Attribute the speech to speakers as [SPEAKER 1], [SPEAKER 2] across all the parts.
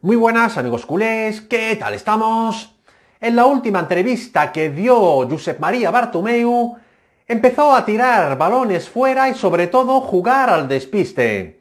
[SPEAKER 1] Muy buenas amigos culés, ¿qué tal estamos? En la última entrevista que dio Josep María Bartomeu, empezó a tirar balones fuera y sobre todo jugar al despiste.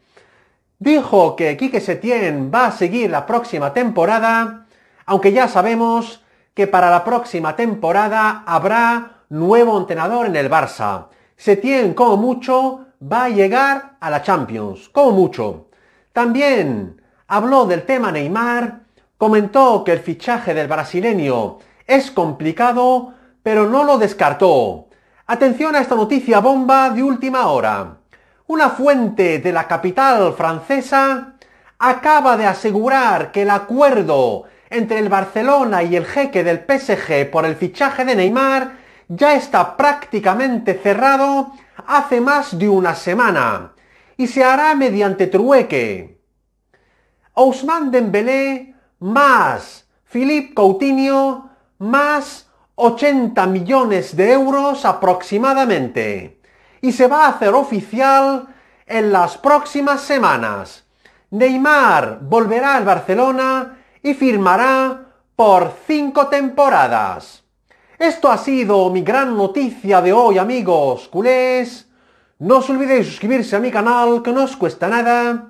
[SPEAKER 1] Dijo que Quique Setién va a seguir la próxima temporada, aunque ya sabemos que para la próxima temporada habrá nuevo entrenador en el Barça. Setién como mucho va a llegar a la Champions, como mucho. También habló del tema Neymar, comentó que el fichaje del brasileño es complicado, pero no lo descartó. Atención a esta noticia bomba de última hora. Una fuente de la capital francesa acaba de asegurar que el acuerdo entre el Barcelona y el jeque del PSG por el fichaje de Neymar ya está prácticamente cerrado hace más de una semana y se hará mediante trueque. Ousmane Dembélé más Philippe Coutinho más 80 millones de euros aproximadamente. Y se va a hacer oficial en las próximas semanas. Neymar volverá al Barcelona y firmará por cinco temporadas. Esto ha sido mi gran noticia de hoy amigos culés. No os olvidéis suscribirse a mi canal que no os cuesta nada